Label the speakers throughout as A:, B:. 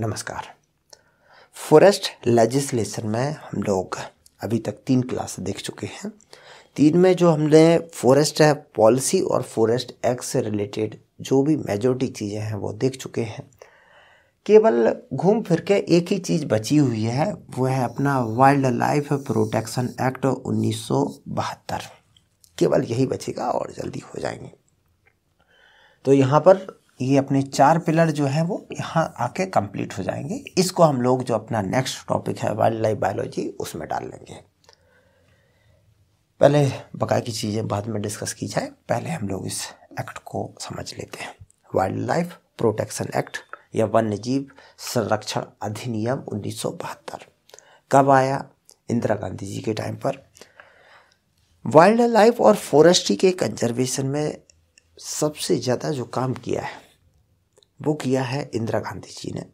A: नमस्कार forest legislation में हम लोग अभी तक तीन क्लास देख चुके हैं तीन में जो हमने फॉरेस्ट पॉलिसी और फॉरेस्ट एक्ट से रिलेटेड जो भी मेजोरिटी चीज़ें हैं वो देख चुके हैं केवल घूम फिर के एक ही चीज़ बची हुई है वो है अपना वाइल्ड लाइफ प्रोटेक्शन एक्ट उन्नीस केवल यही बचेगा और जल्दी हो जाएंगे तो यहाँ पर ये अपने चार पिलर जो है वो यहाँ आके कंप्लीट हो जाएंगे इसको हम लोग जो अपना नेक्स्ट टॉपिक है वाइल्ड लाइफ बायोलॉजी उसमें डाल लेंगे पहले बकाय की चीज़ें बाद में डिस्कस की जाए पहले हम लोग इस एक्ट को समझ लेते हैं वाइल्ड लाइफ प्रोटेक्शन एक्ट या वन्य जीव संरक्षण अधिनियम उन्नीस कब आया इंदिरा गांधी जी के टाइम पर वाइल्ड लाइफ और फॉरेस्ट्री के कंजर्वेशन में सबसे ज़्यादा जो काम किया है वो किया है इंदिरा गांधी जी ने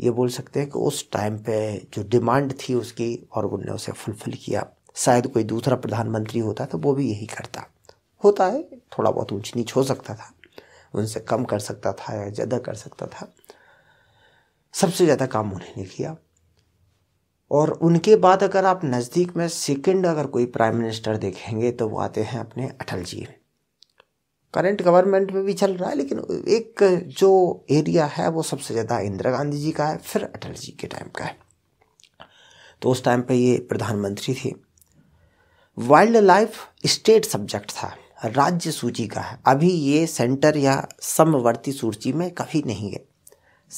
A: ये बोल सकते हैं कि उस टाइम पे जो डिमांड थी उसकी और उनने उसे फुलफिल किया शायद कोई दूसरा प्रधानमंत्री होता तो वो भी यही करता होता है थोड़ा बहुत ऊंच नीच हो सकता था उनसे कम कर सकता था या ज़्यादा कर सकता था सबसे ज़्यादा काम उन्होंने किया और उनके बाद अगर आप नज़दीक में सेकंड अगर कोई प्राइम मिनिस्टर देखेंगे तो वो आते हैं अपने अटल जी करंट गवर्नमेंट में भी चल रहा है लेकिन एक जो एरिया है वो सबसे ज़्यादा इंदिरा गांधी जी का है फिर अटल जी के टाइम का है तो उस टाइम पे ये प्रधानमंत्री थे वाइल्ड लाइफ स्टेट सब्जेक्ट था राज्य सूची का है अभी ये सेंटर या समवर्ती सूची में कभी नहीं है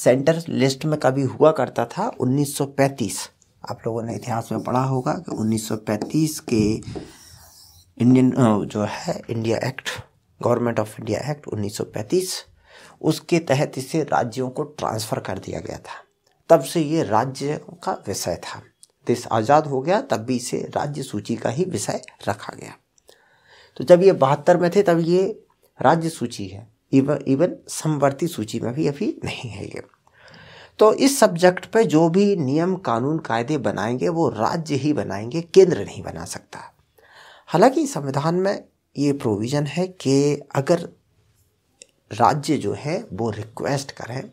A: सेंटर लिस्ट में कभी हुआ करता था 1935 आप लोगों ने इतिहास में पढ़ा होगा कि 1935 के इंडियन जो है India act government of India act 1935 उसके तहत इसे राज्यों को ट्रांसफ़र कर दिया गया था तब से ये राज्य का विषय था देश आज़ाद हो गया तब भी इसे राज्य सूची का ही विषय रखा गया तो जब ये बहत्तर में थे तब ये राज्य सूची है इवन इवन समवर्ती सूची में भी अभी नहीं है ये तो इस सब्जेक्ट पे जो भी नियम कानून कायदे बनाएंगे वो राज्य ही बनाएंगे केंद्र नहीं बना सकता हालांकि संविधान में ये प्रोविज़न है कि अगर राज्य जो है वो रिक्वेस्ट करें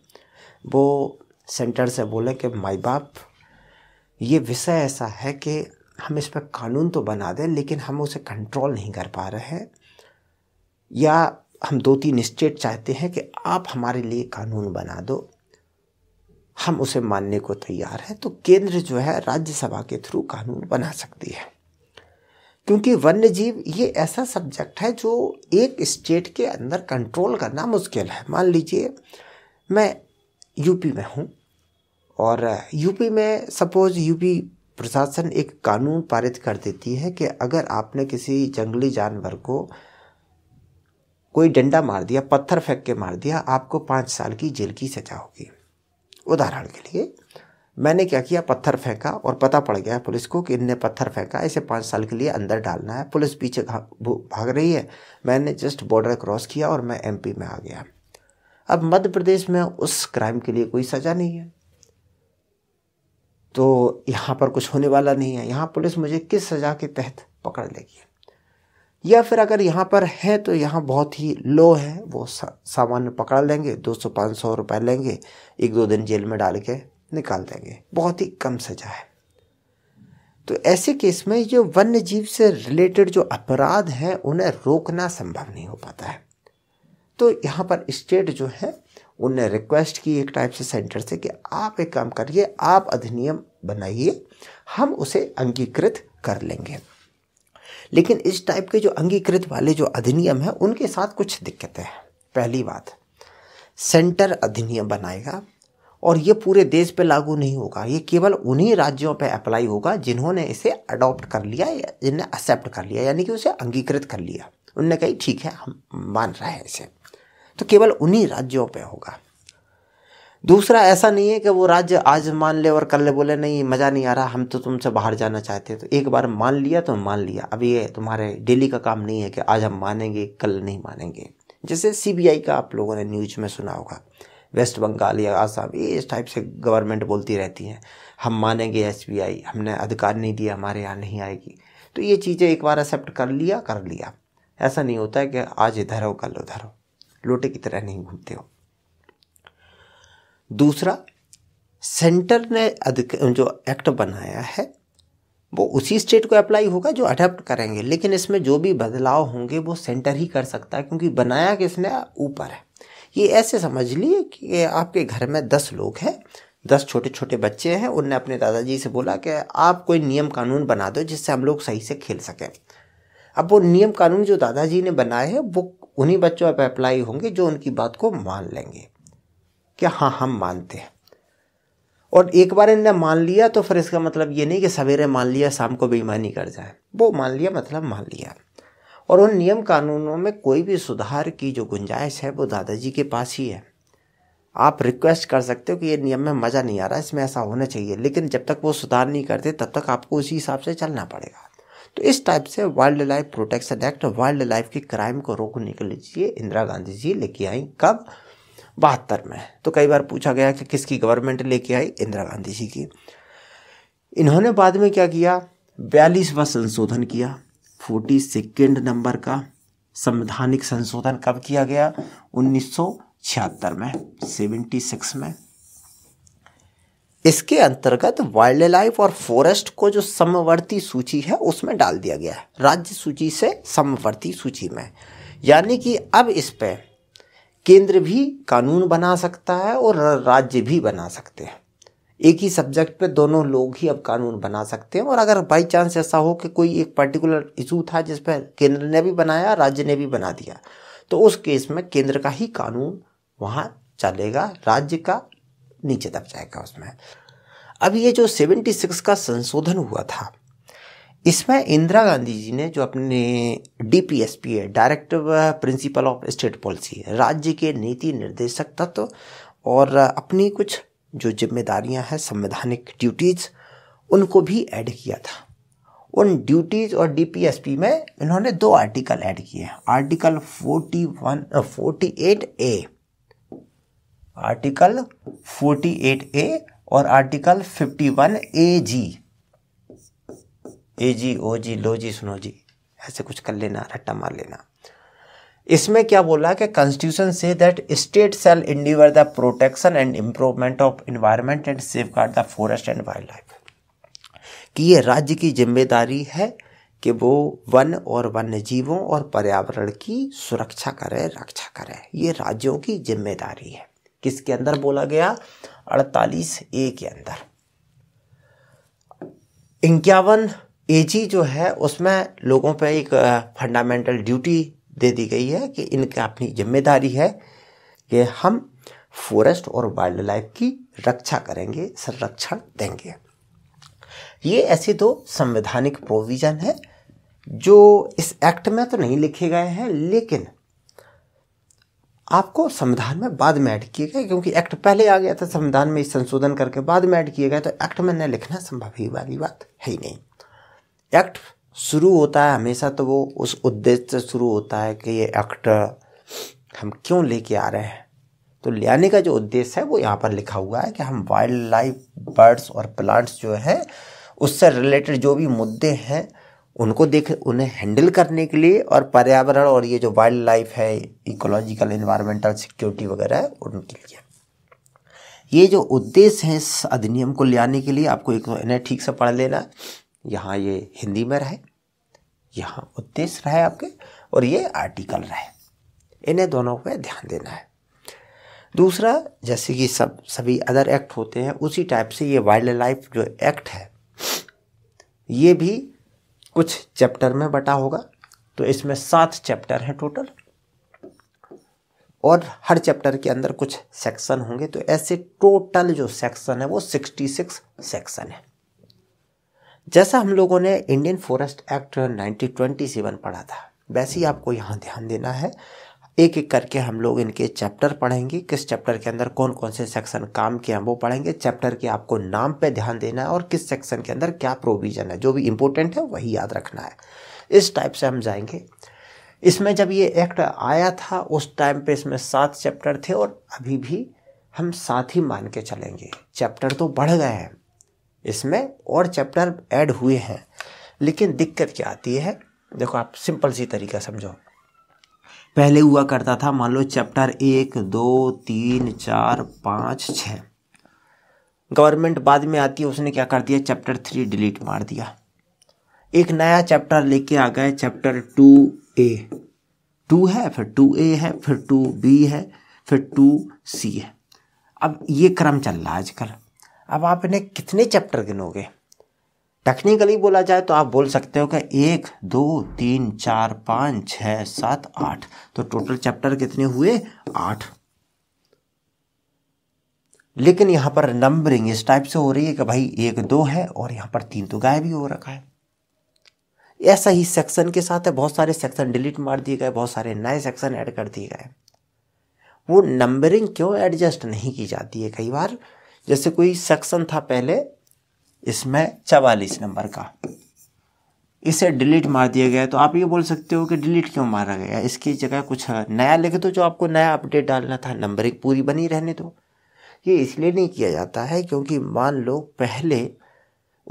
A: वो सेंटर से बोले कि माई बाप ये विषय ऐसा है कि हम इस पर कानून तो बना दें लेकिन हम उसे कंट्रोल नहीं कर पा रहे हैं या हम दो तीन स्टेट चाहते हैं कि आप हमारे लिए कानून बना दो हम उसे मानने को तैयार हैं तो केंद्र जो है राज्यसभा के थ्रू कानून बना सकती है क्योंकि वन्य जीव ये ऐसा सब्जेक्ट है जो एक स्टेट के अंदर कंट्रोल करना मुश्किल है मान लीजिए मैं यूपी में हूँ और यूपी में सपोज यूपी प्रशासन एक कानून पारित कर देती है कि अगर आपने किसी जंगली जानवर को कोई डंडा मार दिया पत्थर फेंक के मार दिया आपको पाँच साल की जेल की सजा होगी उदाहरण के लिए मैंने क्या किया पत्थर फेंका और पता पड़ गया पुलिस को कि इनने पत्थर फेंका इसे पाँच साल के लिए अंदर डालना है पुलिस पीछे भाग रही है मैंने जस्ट बॉर्डर क्रॉस किया और मैं एमपी में आ गया अब मध्य प्रदेश में उस क्राइम के लिए कोई सज़ा नहीं है तो यहाँ पर कुछ होने वाला नहीं है यहाँ पुलिस मुझे किस सज़ा के तहत पकड़ लेगी या फिर अगर यहाँ पर है तो यहाँ बहुत ही लो है वो सामान्य पकड़ लेंगे 200-500 रुपए लेंगे एक दो दिन जेल में डाल के निकाल देंगे बहुत ही कम सजा है तो ऐसे केस में जो वन्य जीव से रिलेटेड जो अपराध हैं उन्हें रोकना संभव नहीं हो पाता है तो यहाँ पर स्टेट जो है उनने रिक्वेस्ट की एक टाइप से सेंटर से कि आप एक काम करिए आप अधिनियम बनाइए हम उसे अंगीकृत कर लेंगे लेकिन इस टाइप के जो अंगीकृत वाले जो अधिनियम हैं उनके साथ कुछ दिक्कतें हैं पहली बात सेंटर अधिनियम बनाएगा और ये पूरे देश पे लागू नहीं होगा ये केवल उन्हीं राज्यों पे अप्लाई होगा जिन्होंने इसे अडॉप्ट कर लिया या जिनने एक्सेप्ट कर लिया यानी कि उसे अंगीकृत कर लिया उनने कही ठीक है हम मान रहे हैं इसे तो केवल उन्हीं राज्यों पे होगा दूसरा ऐसा नहीं है कि वो राज्य आज मान ले और कल ले बोले नहीं मज़ा नहीं आ रहा हम तो तुमसे बाहर जाना चाहते हैं तो एक बार मान लिया तो मान लिया अब ये तुम्हारे डेली का काम नहीं है कि आज हम मानेंगे कल नहीं मानेंगे जैसे सीबीआई का आप लोगों ने न्यूज में सुना होगा वेस्ट बंगाल या आसाम ये इस टाइप से गवर्नमेंट बोलती रहती हैं हम मानेंगे एस हमने अधिकार नहीं दिया हमारे यहाँ नहीं आएगी तो ये चीज़ें एक बार एक्सेप्ट कर लिया कर लिया ऐसा नहीं होता है कि आज इधर हो कल उधर हो लोटे की तरह नहीं घूमते हो दूसरा सेंटर ने अधिक जो एक्ट बनाया है वो उसी स्टेट को अप्लाई होगा जो अडेप्ट करेंगे लेकिन इसमें जो भी बदलाव होंगे वो सेंटर ही कर सकता है क्योंकि बनाया किसने ऊपर है ये ऐसे समझ लिए कि आपके घर में दस लोग हैं दस छोटे छोटे बच्चे हैं उनने अपने दादाजी से बोला कि आप कोई नियम कानून बना दो जिससे हम लोग सही से खेल सकें अब वो नियम कानून जो दादाजी ने बनाए हैं वो उन्हीं बच्चों पर अप्लाई होंगे जो उनकी बात को मान लेंगे कि हाँ हम मानते हैं और एक बार इनने मान लिया तो फिर इसका मतलब ये नहीं कि सवेरे मान लिया शाम को बेईमानी कर जाए वो मान लिया मतलब मान लिया और उन नियम कानूनों में कोई भी सुधार की जो गुंजाइश है वो दादाजी के पास ही है आप रिक्वेस्ट कर सकते हो कि ये नियम में मज़ा नहीं आ रहा इसमें ऐसा होना चाहिए लेकिन जब तक वो सुधार नहीं करते तब तक आपको उसी हिसाब से चलना पड़ेगा तो इस टाइप से wild life protection act wildlife के क्राइम को रोकने के लिए इंदिरा गांधी जी लेके आई कब बहत्तर में तो कई बार पूछा गया कि किसकी गवर्नमेंट लेके आई इंदिरा गांधी जी की इन्होंने बाद में क्या किया बयालीसवा संशोधन किया फोर्टी सेकेंड नंबर का संवैधानिक संशोधन कब किया गया छिहत्तर में सेवेंटी सिक्स में इसके अंतर्गत वाइल्ड लाइफ और फॉरेस्ट को जो समवर्ती सूची है उसमें डाल दिया गया है राज्य सूची से समवर्ती सूची में यानी कि अब इस पर केंद्र भी कानून बना सकता है और राज्य भी बना सकते हैं एक ही सब्जेक्ट पे दोनों लोग ही अब कानून बना सकते हैं और अगर बाई चांस ऐसा हो कि कोई एक पर्टिकुलर इशू था जिस पर केंद्र ने भी बनाया राज्य ने भी बना दिया तो उस केस में केंद्र का ही कानून वहाँ चलेगा राज्य का नीचे दब जाएगा उसमें अब ये जो 76 का संशोधन हुआ था इसमें इंदिरा गांधी जी ने जो अपने डीपीएसपी है directive principle of state policy राज्य के नीति निर्देशक तत्व और अपनी कुछ जो जिम्मेदारियां हैं संवैधानिक ड्यूटीज़ उनको भी ऐड किया था उन ड्यूटीज़ और डीपीएसपी में इन्होंने दो आर्टिकल ऐड किए हैं आर्टिकल 41 48 ए आर्टिकल 48 ए और आर्टिकल 51 ए जी ए जी ओ जी लो जी सुनो जी ऐसे कुछ कर लेना रट्टा मार लेना इसमें क्या बोला कि कॉन्स्टिट्यूशन से that state shall endeavour the protection and improvement of environment and safeguard the forest and wildlife कि ये राज्य की जिम्मेदारी है कि वो वन और वन्य जीवों और पर्यावरण की सुरक्षा करे रक्षा करे ये राज्यों की जिम्मेदारी है किसके अंदर बोला गया अड़तालीस ए के अंदर इक्यावन जी जो है उसमें लोगों पे एक फंडामेंटल ड्यूटी दे दी गई है कि इनका अपनी जिम्मेदारी है कि हम फॉरेस्ट और वाइल्ड लाइफ की रक्षा करेंगे संरक्षण देंगे ये ऐसे दो संवैधानिक प्रोविज़न है जो इस एक्ट में तो नहीं लिखे गए हैं लेकिन आपको संविधान में बाद में ऐड किए गए क्योंकि एक्ट पहले आ गया था संविधान में संशोधन करके बाद में ऐड किए गए तो एक्ट में न लिखना संभव ही वाली बात है ही नहीं एक्ट शुरू होता है हमेशा तो वो उस उद्देश्य से शुरू होता है कि ये एक्ट हम क्यों लेके आ रहे हैं तो ले आने का जो उद्देश्य है वो यहाँ पर लिखा हुआ है कि हम वाइल्ड लाइफ बर्ड्स और प्लांट्स जो है उससे रिलेटेड जो भी मुद्दे हैं उनको देख उन्हें हैंडल करने के लिए और पर्यावरण और ये जो वाइल्ड लाइफ है इकोलॉजिकल इन्वायरमेंटल सिक्योरिटी वगैरह है उनके लिए ये जो उद्देश्य हैं इस अधिनियम को ले आने के लिए आपको एक तो इन्हें ठीक से पढ़ लेना यहाँ ये हिंदी में रहे यहाँ उद्देश्य रहा है आपके और ये आर्टिकल रहे इन्हें दोनों पर ध्यान देना है दूसरा जैसे कि सब सभी अदर एक्ट होते हैं उसी टाइप से ये वाइल्ड लाइफ जो एक्ट है ये भी कुछ चैप्टर में बटा होगा तो इसमें सात चैप्टर हैं टोटल और हर चैप्टर के अंदर कुछ सेक्शन होंगे तो ऐसे टोटल जो सेक्शन है वो सिक्सटी सिक्स सेक्शन है जैसा हम लोगों ने इंडियन फॉरेस्ट एक्ट 1927 पढ़ा था वैसे ही आपको यहाँ ध्यान देना है एक एक करके हम लोग इनके चैप्टर पढ़ेंगे किस चैप्टर के अंदर कौन कौन से सेक्शन काम के हम वो पढ़ेंगे चैप्टर के आपको नाम पे ध्यान देना है और किस सेक्शन के अंदर क्या प्रोविज़न है जो भी इम्पोर्टेंट है वही याद रखना है इस टाइप से हम जाएंगे इसमें जब ये एक्ट आया था उस टाइम पे इसमें सात चैप्टर थे और अभी भी हम साथ ही मान के चलेंगे चैप्टर तो बढ़ गए हैं इसमें और चैप्टर ऐड हुए हैं लेकिन दिक्कत क्या आती है देखो आप सिंपल सी तरीका समझो पहले हुआ करता था मान लो चैप्टर एक दो तीन चार पाँच छ गवर्नमेंट बाद में आती है उसने क्या कर दिया चैप्टर थ्री डिलीट मार दिया एक नया चैप्टर लेके आ गए चैप्टर टू ए टू है फिर टू ए है फिर टू बी है फिर टू सी है अब ये क्रम चल रहा है आजकल अब आप इन्हें कितने चैप्टर गिनोगे टेक्निकली बोला जाए तो आप बोल सकते हो कि एक दो तीन चार पाँच छ सात आठ तो टोटल चैप्टर कितने हुए आठ लेकिन यहां पर नंबरिंग इस टाइप से हो रही है कि भाई एक दो है और यहां पर तीन तो गायब ही हो रखा है ऐसा ही सेक्शन के साथ है बहुत सारे सेक्शन डिलीट मार दिए गए बहुत सारे नए सेक्शन ऐड कर दिए गए वो नंबरिंग क्यों एडजस्ट नहीं की जाती है कई बार जैसे कोई सेक्शन था पहले इसमें चवालीस नंबर का इसे डिलीट मार दिया गया तो आप ये बोल सकते हो कि डिलीट क्यों मारा गया इसकी जगह कुछ नया लिख दो तो जो आपको नया अपडेट डालना था नंबरिंग पूरी बनी रहने दो ये इसलिए नहीं किया जाता है क्योंकि मान लो पहले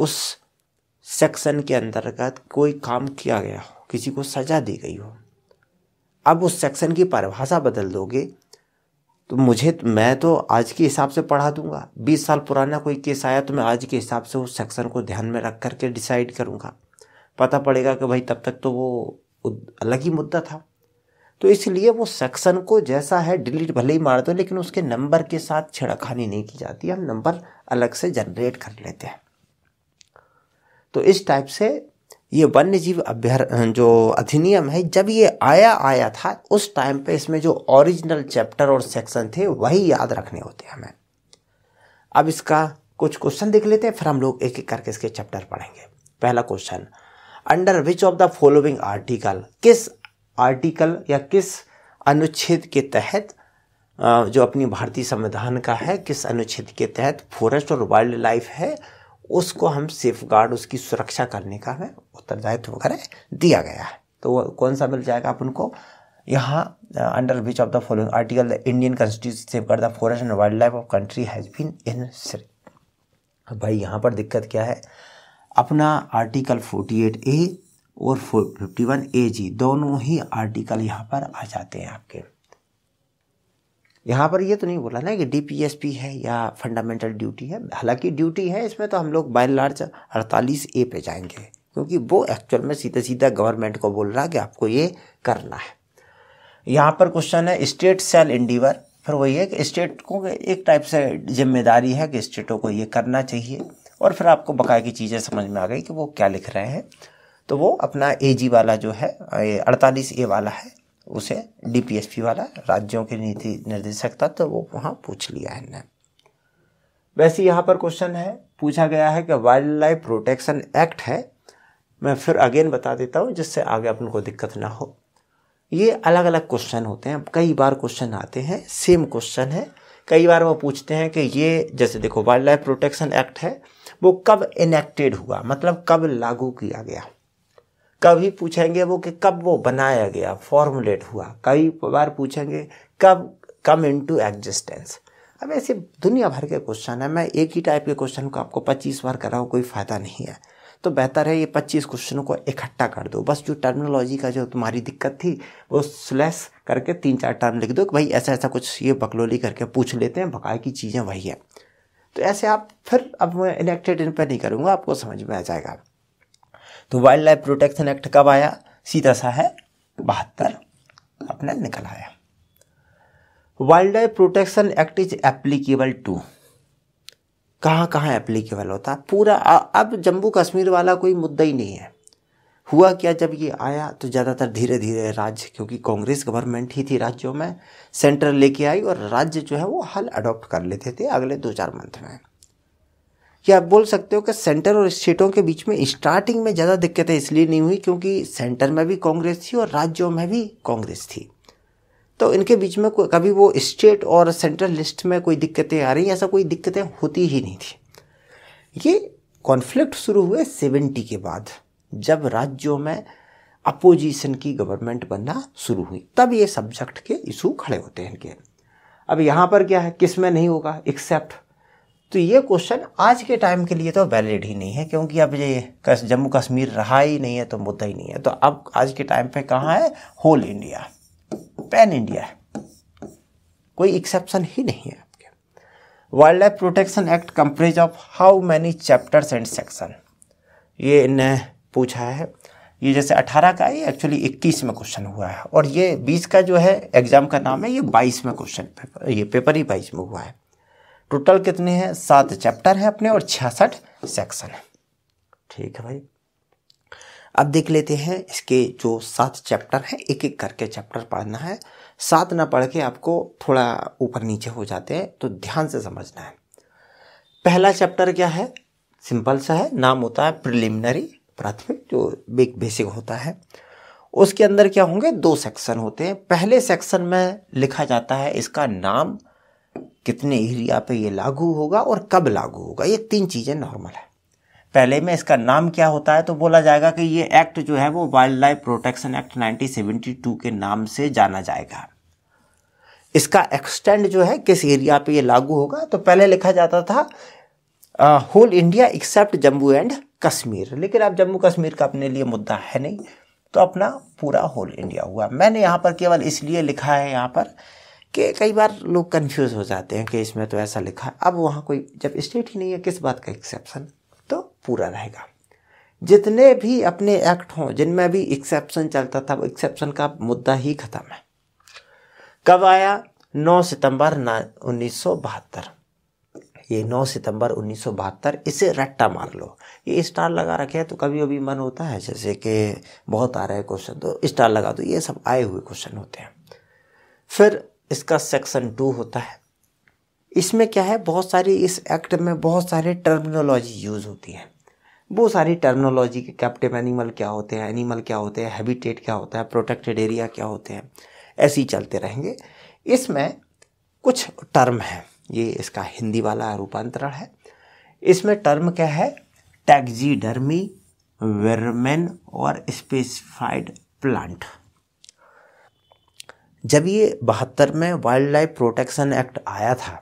A: उस सेक्शन के अंतर्गत कोई काम किया गया हो किसी को सजा दी गई हो अब उस सेक्शन की परिभाषा बदल दोगे तो मुझे तो, मैं तो आज के हिसाब से पढ़ा दूंगा बीस साल पुराना कोई केस आया तो मैं आज के हिसाब से उस सेक्शन को ध्यान में रख करके डिसाइड करूंगा पता पड़ेगा कि भाई तब तक तो वो अलग ही मुद्दा था तो इसलिए वो सेक्शन को जैसा है डिलीट भले ही मार दो लेकिन उसके नंबर के साथ छेड़खानी नहीं की जाती हम नंबर अलग से जनरेट कर लेते हैं तो इस टाइप से ये वन्य जीव अभ्यार जो अधिनियम है जब ये आया आया था उस टाइम पे इसमें जो ओरिजिनल चैप्टर और सेक्शन थे वही याद रखने होते हैं हमें अब इसका कुछ क्वेश्चन देख लेते हैं फिर हम लोग एक एक करके इसके चैप्टर पढ़ेंगे पहला question under which of the following article किस आर्टिकल या किस अनुच्छेद के तहत जो अपनी भारतीय संविधान का है किस अनुच्छेद के तहत फॉरेस्ट और वाइल्ड लाइफ है उसको हम सेफ गार्ड उसकी सुरक्षा करने का हमें उत्तरदायित्व वगैरह दिया गया है तो वो कौन सा मिल जाएगा आप उनको यहाँ under which of the following article the Indian constitution safeguard the forest and wildlife of country has been in भाई यहाँ पर दिक्कत क्या है अपना आर्टिकल एट ए और फिफ्टी वन ए जी दोनों ही आर्टिकल यहाँ पर आ जाते हैं आपके यहाँ पर ये तो नहीं बोला ना कि डीपीएसपी है या फंडामेंटल ड्यूटी है हालांकि ड्यूटी है इसमें तो हम लोग बाय लार्ज अड़तालीस ए पे जाएंगे क्योंकि वो एक्चुअल में सीधा सीधा गवर्नमेंट को बोल रहा है कि आपको ये करना है यहाँ पर क्वेश्चन है स्टेट सेल इंडीवर फिर वही है कि स्टेट को एक टाइप से जिम्मेदारी है कि स्टेटों को ये करना चाहिए और फिर आपको बकाए की चीज़ें समझ में आ गई कि वो क्या लिख रहे हैं तो वो अपना ए जी वाला जो है अड़तालीस ए वाला है उसे डीपीएसपी वाला राज्यों के नीति निर्देशक था तो वो वहाँ पूछ लिया है ने वैसे यहाँ पर क्वेश्चन है पूछा गया है कि वाइल्ड लाइफ प्रोटेक्शन एक्ट है मैं फिर अगेन बता देता हूँ जिससे आगे अपन को दिक्कत ना हो ये अलग अलग क्वेश्चन होते हैं कई बार क्वेश्चन आते हैं सेम क्वेश्चन है कई बार वो पूछते हैं कि ये जैसे देखो वाइल्ड लाइफ प्रोटेक्शन एक्ट है वो कब इनेक्टेड हुआ मतलब कब लागू किया गया कभी पूछेंगे वो कि कब वो बनाया गया फॉर्मुलेट हुआ कई बार पूछेंगे कब कम इन टू एग्जिस्टेंस अब ऐसे दुनिया भर के क्वेश्चन है मैं एक ही टाइप के क्वेश्चन को आपको 25 बार हूँ कोई फ़ायदा नहीं है तो बेहतर है ये 25 क्वेश्चनों को इकट्ठा कर दो बस जो टर्मिनोलॉजी का जो तुम्हारी दिक्कत थी वो स्लेस करके तीन चार टर्म लिख दो कि भाई ऐसा ऐसा कुछ ये बकलोली करके पूछ लेते हैं बकाए की चीज़ें वही है तो ऐसे आप फिर अब मैं इलेक्टेड इन पर नहीं करूँगा आपको समझ में आ जाएगा तो वाइल्ड लाइफ प्रोटेक्शन एक्ट कब आया सीधा सा है बहत्तर अपना निकल आया wild life protection act is applicable to कहाँ कहाँ एप्लीकेबल होता है पूरा अब जम्मू कश्मीर वाला कोई मुद्दा ही नहीं है हुआ क्या जब ये आया तो ज़्यादातर धीरे धीरे राज्य क्योंकि कांग्रेस गवर्नमेंट ही थी राज्यों में सेंटर लेके आई और राज्य जो है वो हल अडॉप्ट कर लेते थे अगले दो चार मंथ में कि आप बोल सकते हो कि सेंटर और स्टेटों के बीच में स्टार्टिंग में ज़्यादा दिक्कतें इसलिए नहीं हुई क्योंकि सेंटर में भी कांग्रेस थी और राज्यों में भी कांग्रेस थी तो इनके बीच में कभी वो स्टेट और सेंट्रल लिस्ट में कोई दिक्कतें आ रही ऐसा कोई दिक्कतें होती ही नहीं थी ये कॉन्फ्लिक्ट शुरू हुए सेवेंटी के बाद जब राज्यों में अपोजिशन की गवर्नमेंट बनना शुरू हुई तब ये सब्जेक्ट के इशू खड़े होते हैं इनके अब यहाँ पर क्या है किस में नहीं होगा एक्सेप्ट तो ये क्वेश्चन आज के टाइम के लिए तो वैलिड ही नहीं है क्योंकि अब ये जम्मू कश्मीर रहा ही नहीं है तो मुद्दा ही नहीं है तो अब आज के टाइम पे कहाँ है होल इंडिया पैन इंडिया है कोई एक्सेप्शन ही नहीं है आपके wild life protection act comprises of how many chapters and section ये इनने पूछा है ये जैसे 18 का है एक्चुअली 21 में क्वेश्चन हुआ है और ये 20 का जो है एग्ज़ाम का नाम है ये 22 में क्वेश्चन पेपर ये पेपर ही 22 में हुआ है टोटल कितने हैं सात चैप्टर हैं अपने और छियासठ सेक्शन है ठीक है भाई अब देख लेते हैं इसके जो सात चैप्टर हैं एक एक करके चैप्टर पढ़ना है सात ना पढ़ के आपको थोड़ा ऊपर नीचे हो जाते हैं तो ध्यान से समझना है पहला चैप्टर क्या है सिंपल सा है नाम होता है प्रिलिमिनरी प्राथमिक जो बेग बेसिक होता है उसके अंदर क्या होंगे दो सेक्शन होते हैं पहले सेक्शन में लिखा जाता है इसका नाम कितने एरिया पे ये लागू होगा और कब लागू होगा ये तीन चीज़ें नॉर्मल है पहले में इसका नाम क्या होता है तो बोला जाएगा कि ये एक्ट जो है वो वाइल्ड लाइफ प्रोटेक्शन एक्ट 1972 के नाम से जाना जाएगा इसका एक्सटेंड जो है किस एरिया पे ये लागू होगा तो पहले लिखा जाता था whole India except Jammu and Kashmir लेकिन अब जम्मू कश्मीर का अपने लिए मुद्दा है नहीं तो अपना पूरा होल इंडिया हुआ मैंने यहाँ पर केवल इसलिए लिखा है यहाँ पर कि कई बार लोग कंफ्यूज हो जाते हैं कि इसमें तो ऐसा लिखा अब वहाँ कोई जब स्टेट ही नहीं है किस बात का एक्सेप्शन तो पूरा रहेगा जितने भी अपने एक्ट हों जिनमें भी एक्सेप्शन चलता था वो एक्सेप्शन का मुद्दा ही ख़त्म है कब आया 9 सितंबर उन्नीस ये 9 सितंबर उन्नीस इसे रट्टा मार लो ये स्टार लगा रखे हैं तो कभी कभी मन होता है जैसे कि बहुत आ रहे हैं क्वेश्चन तो स्टार लगा दो ये सब आए हुए क्वेश्चन होते हैं फिर इसका सेक्शन टू होता है इसमें क्या है बहुत सारी इस एक्ट में बहुत सारे टर्मिनोलॉजी यूज़ होती है वो सारी टर्मिनोलॉजी के कैप्टिव एनिमल क्या होते हैं एनिमल क्या होते हैं हैबिटेट क्या होता है प्रोटेक्टेड एरिया क्या होते हैं ऐसे ही चलते रहेंगे इसमें कुछ टर्म है ये इसका हिंदी वाला रूपांतरण है इसमें टर्म क्या है डर्मी वेरमेन और स्पेसिफाइड प्लांट जब ये बहत्तर में वाइल्ड लाइफ प्रोटेक्शन एक्ट आया था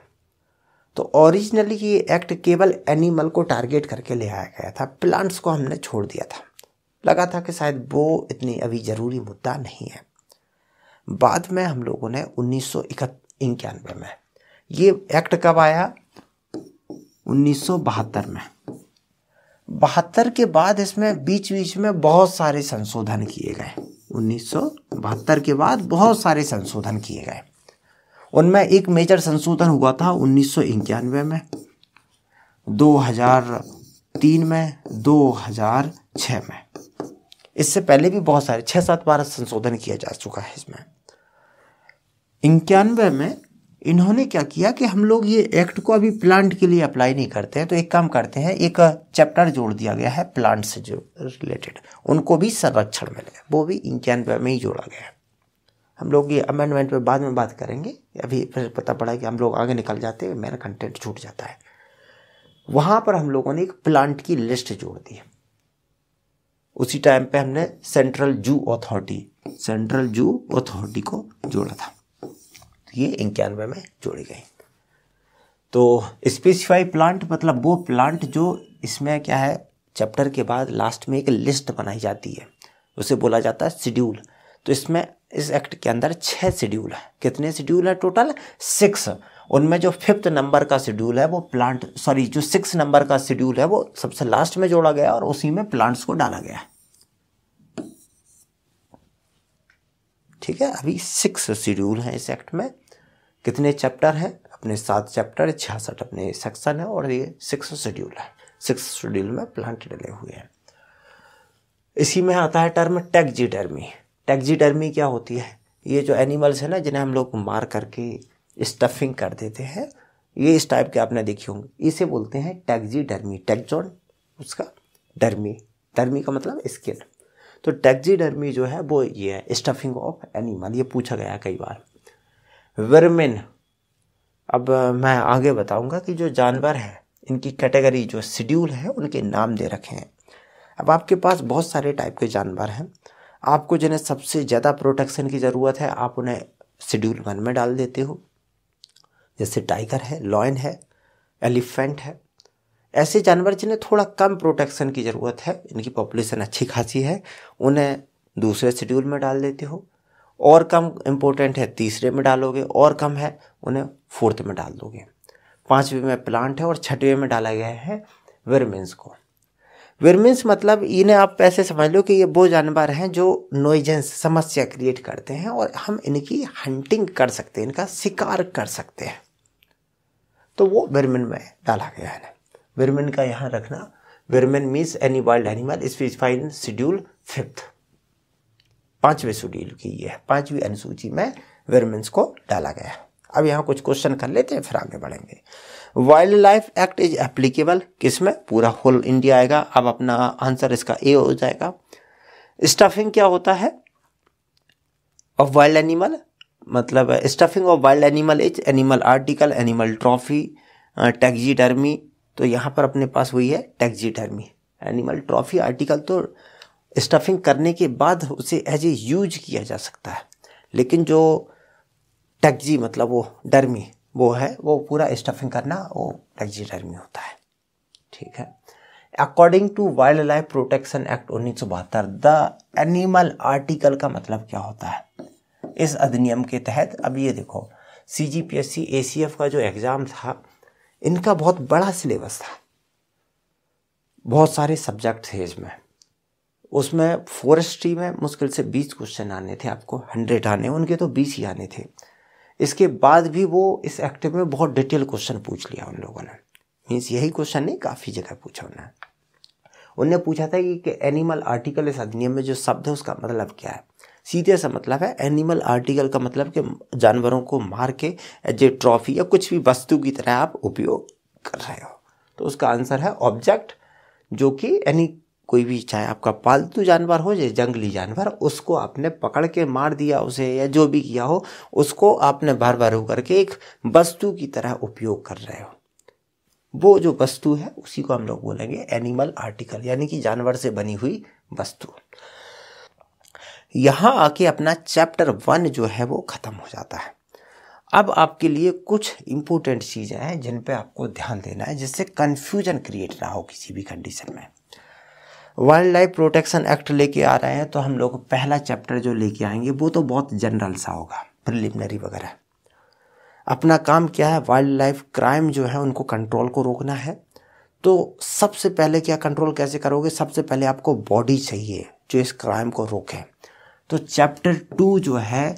A: तो ओरिजिनली ये एक्ट केवल एनिमल को टारगेट करके ले आया गया था प्लांट्स को हमने छोड़ दिया था लगा था कि शायद वो इतनी अभी ज़रूरी मुद्दा नहीं है बाद में हम लोगों ने उन्नीस सौ में ये एक्ट कब आया उन्नीस में बहत्तर के बाद इसमें बीच बीच में बहुत सारे संशोधन किए गए उन्नीस के बाद बहुत सारे संशोधन किए गए उनमें एक मेजर संशोधन हुआ था उन्नीस में 2003 में 2006 में इससे पहले भी बहुत सारे छः सात बार संशोधन किया जा चुका है इसमें इक्यानवे में इन्होंने क्या किया कि हम लोग ये एक्ट को अभी प्लांट के लिए अप्लाई नहीं करते हैं तो एक काम करते हैं एक चैप्टर जोड़ दिया गया है प्लांट से जो रिलेटेड उनको भी संरक्षण मिले वो भी इक्यानवे में ही जोड़ा गया है हम लोग ये अमेंडमेंट पे बाद में बात करेंगे अभी फिर पता पड़ा कि हम लोग आगे निकल जाते हैं मेरा कंटेंट छूट जाता है वहाँ पर हम लोगों ने एक प्लांट की लिस्ट जोड़ दी उसी टाइम पे हमने central zoo authority central zoo authority को जोड़ा था ये इक्यानवे में जोड़ी गई तो स्पेसिफाई प्लांट मतलब वो प्लांट जो इसमें क्या है चैप्टर के बाद लास्ट में एक लिस्ट बनाई जाती है उसे बोला जाता है शेड्यूल तो इसमें इस एक्ट के अंदर छः शेड्यूल है कितने शेड्यूल है टोटल सिक्स उनमें जो फिफ्थ नंबर का शेड्यूल है वो प्लांट सॉरी जो सिक्स नंबर का शेड्यूल है वो सबसे लास्ट में जोड़ा गया और उसी में प्लांट्स को डाला गया ठीक है अभी सिक्स शेड्यूल हैं इस एक्ट में कितने चैप्टर हैं अपने सात चैप्टर छियासठ अपने सेक्शन है और ये सिक्स शेड्यूल है सिक्स शेड्यूल में प्लांट डले हुए हैं इसी में आता है टर्म टैक्जी टैक्जीडर्मी क्या होती है ये जो एनिमल्स है ना जिन्हें हम लोग मार करके स्टफिंग कर देते हैं ये इस टाइप के आपने देखी होंगी इसे बोलते हैं डर्मी टैक्जॉन उसका डर्मी डर्मी का मतलब स्किन तो डर्मी जो है वो ये है स्टफिंग ऑफ एनिमल ये पूछा गया कई बार वर्मिन अब मैं आगे बताऊंगा कि जो जानवर हैं इनकी कैटेगरी जो शेड्यूल है उनके नाम दे रखे हैं अब आपके पास बहुत सारे टाइप के जानवर हैं आपको जिन्हें सबसे ज़्यादा प्रोटेक्शन की ज़रूरत है आप उन्हें शेड्यूल वन में डाल देते हो जैसे टाइगर है लॉयन है एलिफेंट है ऐसे जानवर जिन्हें थोड़ा कम प्रोटेक्शन की ज़रूरत है इनकी पॉपुलेशन अच्छी खासी है उन्हें दूसरे शेड्यूल में डाल देते हो और कम इम्पोर्टेंट है तीसरे में डालोगे और कम है उन्हें फोर्थ में डाल दोगे पाँचवें में प्लांट है और छठवें में डाला गया है वर्मिन्स को वर्मिन्स मतलब इन्हें आप ऐसे समझ लो कि ये वो जानवर हैं जो नोइजेंस समस्या क्रिएट करते हैं और हम इनकी हंटिंग कर सकते हैं इनका शिकार कर सकते हैं तो वो वर्मिन में डाला गया है वर्मिन का यहाँ रखना vermin means any wild animal species fine schedule fifth पांचवे शेड्यूल की ये है पांचवी अनुसूची में वेरमेंस को डाला गया है अब यहाँ कुछ क्वेश्चन कर लेते हैं फिर आगे बढ़ेंगे wild life act is applicable किस में पूरा होल इंडिया आएगा अब अपना आंसर इसका ए हो जाएगा स्टफिंग क्या होता है ऑफ वाइल्ड एनिमल मतलब stuffing of wild animal is animal article animal trophy taxidermy तो यहाँ पर अपने पास वही है टैक्जीडर्मी एनिमल ट्रॉफी आर्टिकल तो स्टफिंग करने के बाद उसे एज ए यूज किया जा सकता है लेकिन जो टैक्जी मतलब वो डर्मी वो है वो पूरा स्टफिंग करना वो टैक्जी डर्मी होता है ठीक है according to wild life protection act उन्नीस सौ बहत्तर द एनिमल आर्टिकल का मतलब क्या होता है इस अधिनियम के तहत अब ये देखो C G P S C A C F का जो एग्ज़ाम था इनका बहुत बड़ा सिलेबस था बहुत सारे सब्जेक्ट थे इसमें उसमें फॉरेस्ट्री में मुश्किल से बीस क्वेश्चन आने थे आपको हंड्रेड आने उनके तो बीस ही आने थे इसके बाद भी वो इस एक्टिव में बहुत डिटेल क्वेश्चन पूछ लिया उन लोगों ने मीन्स यही क्वेश्चन नहीं काफ़ी जगह पूछा उन्होंने उनने पूछा था कि, कि एनिमल आर्टिकल इस अधिनियम में जो शब्द है उसका मतलब क्या है सीधे सा मतलब है एनिमल आर्टिकल का मतलब कि जानवरों को मार के एज ए ट्रॉफी या कुछ भी वस्तु की तरह आप उपयोग कर रहे हो तो उसका आंसर है ऑब्जेक्ट जो कि एनी कोई भी चाहे आपका पालतू जानवर हो या जंगली जानवर उसको आपने पकड़ के मार दिया उसे या जो भी किया हो उसको आपने बार बार करके एक वस्तु की तरह उपयोग कर रहे हो वो जो वस्तु है उसी को हम लोग बोलेंगे एनिमल आर्टिकल यानी कि जानवर से बनी हुई वस्तु यहाँ आके अपना चैप्टर वन जो है वो ख़त्म हो जाता है अब आपके लिए कुछ इंपोर्टेंट चीज़ें हैं जिन पे आपको ध्यान देना है जिससे कन्फ्यूजन क्रिएट ना हो किसी भी कंडीशन में वाइल्ड लाइफ प्रोटेक्शन एक्ट लेके आ रहे हैं तो हम लोग पहला चैप्टर जो लेके आएंगे वो तो बहुत जनरल सा होगा प्रिलिमिनरी वगैरह अपना काम क्या है वाइल्ड लाइफ क्राइम जो है उनको कंट्रोल को रोकना है तो सबसे पहले क्या कंट्रोल कैसे करोगे सबसे पहले आपको बॉडी चाहिए जो इस क्राइम को रोके तो चैप्टर टू जो है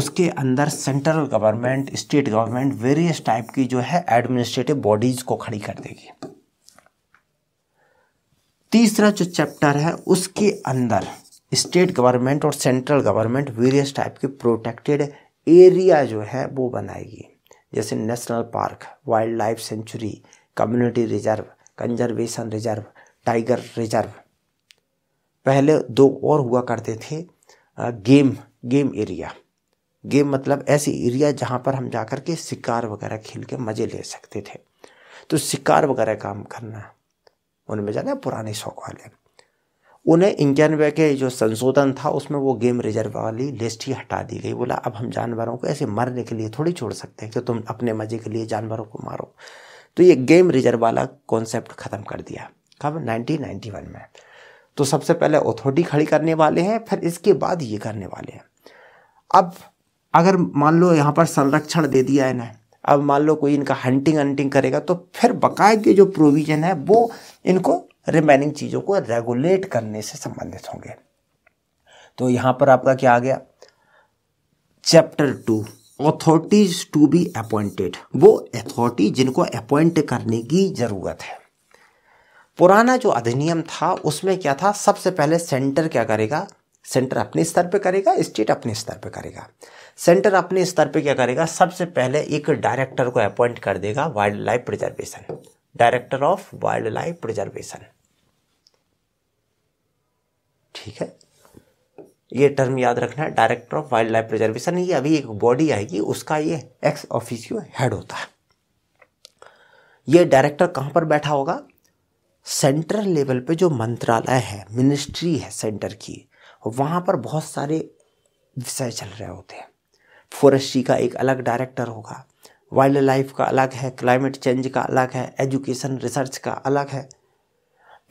A: उसके अंदर central government state government various type की जो है एडमिनिस्ट्रेटिव बॉडीज़ को खड़ी कर देगी तीसरा जो चैप्टर है उसके अंदर स्टेट गवर्नमेंट और सेंट्रल गवर्नमेंट वेरियस टाइप के प्रोटेक्टेड एरिया जो है वो बनाएगी जैसे national park wild life sanctuary community reserve conservation reserve tiger reserve पहले दो और हुआ करते थे गेम गेम एरिया गेम मतलब ऐसी एरिया जहाँ पर हम जा कर के शिकार वगैरह खेल के मज़े ले सकते थे तो शिकार वगैरह काम करना उनमें जाना पुराने शौक वाले उन्हें इक्यानवे के जो संशोधन था उसमें वो गेम रिजर्व वाली लिस्ट ही हटा दी गई बोला अब हम जानवरों को ऐसे मरने के लिए थोड़ी छोड़ सकते हैं कि तुम अपने मजे के लिए जानवरों को मारो तो ये गेम रिजर्व वाला कॉन्सेप्ट ख़त्म कर दिया कब नाइनटीन में तो सबसे पहले अथॉरिटी खड़ी करने वाले हैं फिर इसके बाद ये करने वाले हैं अब अगर मान लो यहाँ पर संरक्षण दे दिया है ना अब मान लो कोई इनका हंटिंग हंटिंग करेगा तो फिर बकाए के जो प्रोविजन है वो इनको रिमेनिंग चीज़ों को रेगुलेट करने से संबंधित होंगे तो यहाँ पर आपका क्या आ गया chapter two authorities to be appointed वो अथॉरिटी जिनको अपॉइंट करने की ज़रूरत है पुराना जो अधिनियम था उसमें क्या था सबसे पहले सेंटर क्या करेगा सेंटर अपने स्तर पर करेगा स्टेट अपने स्तर पर करेगा सेंटर अपने स्तर पर क्या करेगा सबसे पहले एक डायरेक्टर को अपॉइंट कर देगा wild life preservation director of wild life preservation ठीक है ये टर्म याद रखना है director of wild life preservation ये अभी एक बॉडी आएगी उसका ये एक्स ऑफिसियो हेड होता है ये डायरेक्टर कहां पर बैठा होगा सेंट्रल लेवल पे जो मंत्रालय है मिनिस्ट्री है सेंटर की वहाँ पर बहुत सारे विषय चल रहे होते हैं फॉरेस्ट्री का एक अलग डायरेक्टर होगा वाइल्ड लाइफ का अलग है क्लाइमेट चेंज का अलग है एजुकेशन रिसर्च का अलग है